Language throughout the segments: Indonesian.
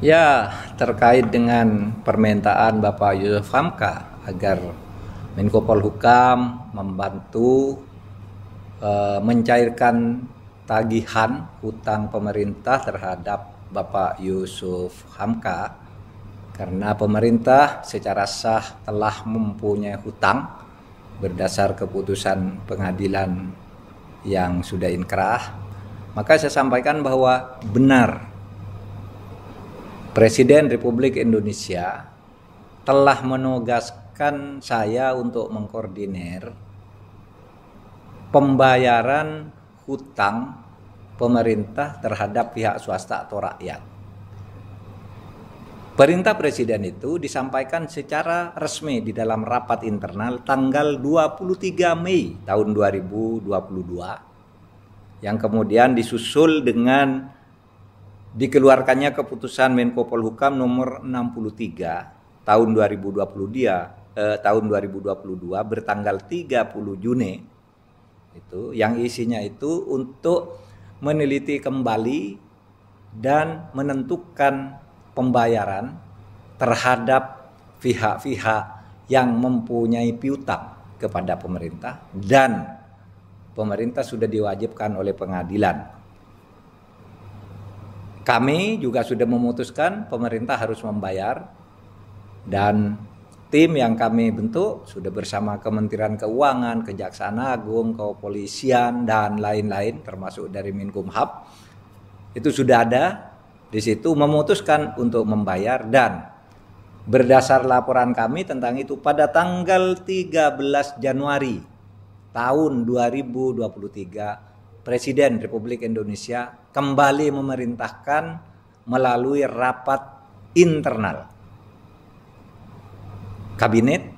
Ya, terkait dengan permintaan Bapak Yusuf Hamka agar Menko Polhukam membantu e, mencairkan tagihan hutang pemerintah terhadap Bapak Yusuf Hamka karena pemerintah secara sah telah mempunyai hutang berdasar keputusan pengadilan yang sudah inkrah maka saya sampaikan bahwa benar Presiden Republik Indonesia telah menugaskan saya untuk mengkoordinir pembayaran hutang pemerintah terhadap pihak swasta atau rakyat. Perintah Presiden itu disampaikan secara resmi di dalam rapat internal tanggal 23 Mei tahun 2022 yang kemudian disusul dengan dikeluarkannya keputusan Menko Polhukam nomor 63 tahun 2020 dia eh, tahun 2022 bertanggal 30 Juni itu yang isinya itu untuk meneliti kembali dan menentukan pembayaran terhadap pihak-pihak yang mempunyai piutang kepada pemerintah dan pemerintah sudah diwajibkan oleh pengadilan kami juga sudah memutuskan pemerintah harus membayar dan tim yang kami bentuk sudah bersama Kementerian Keuangan, Kejaksaan Agung, Kepolisian dan lain-lain termasuk dari Minkumham itu sudah ada di situ memutuskan untuk membayar dan berdasar laporan kami tentang itu pada tanggal 13 Januari tahun 2023 Presiden Republik Indonesia kembali memerintahkan melalui rapat internal kabinet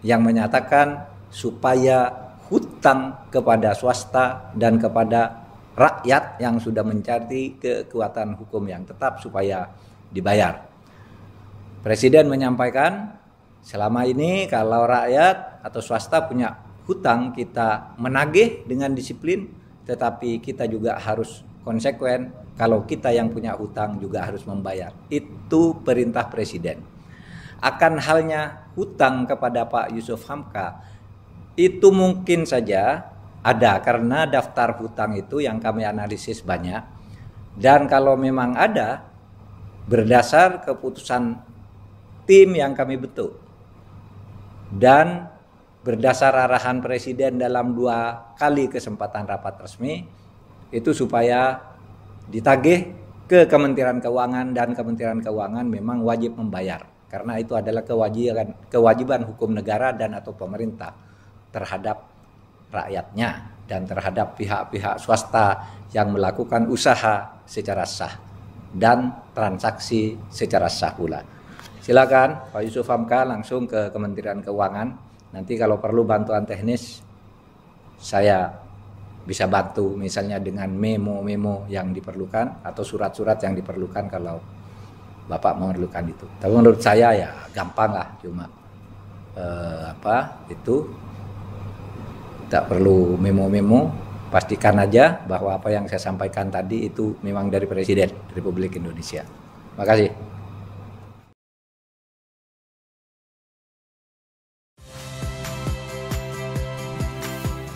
yang menyatakan supaya hutang kepada swasta dan kepada rakyat yang sudah mencari kekuatan hukum yang tetap supaya dibayar. Presiden menyampaikan selama ini kalau rakyat atau swasta punya hutang kita menagih dengan disiplin tetapi kita juga harus konsekuen kalau kita yang punya hutang juga harus membayar. Itu perintah presiden. Akan halnya hutang kepada Pak Yusuf Hamka itu mungkin saja ada karena daftar hutang itu yang kami analisis banyak dan kalau memang ada berdasar keputusan tim yang kami bentuk dan berdasar arahan Presiden dalam dua kali kesempatan rapat resmi itu supaya ditagih ke Kementerian Keuangan dan Kementerian Keuangan memang wajib membayar karena itu adalah kewajiban kewajiban hukum negara dan atau pemerintah terhadap rakyatnya dan terhadap pihak-pihak swasta yang melakukan usaha secara sah dan transaksi secara sah pula. Silakan Pak Yusuf Hamka langsung ke Kementerian Keuangan Nanti kalau perlu bantuan teknis saya bisa bantu misalnya dengan memo-memo yang diperlukan atau surat-surat yang diperlukan kalau Bapak memerlukan itu. Tapi menurut saya ya gampang lah cuma eh, apa itu tak perlu memo-memo pastikan aja bahwa apa yang saya sampaikan tadi itu memang dari Presiden Republik Indonesia. Terima kasih.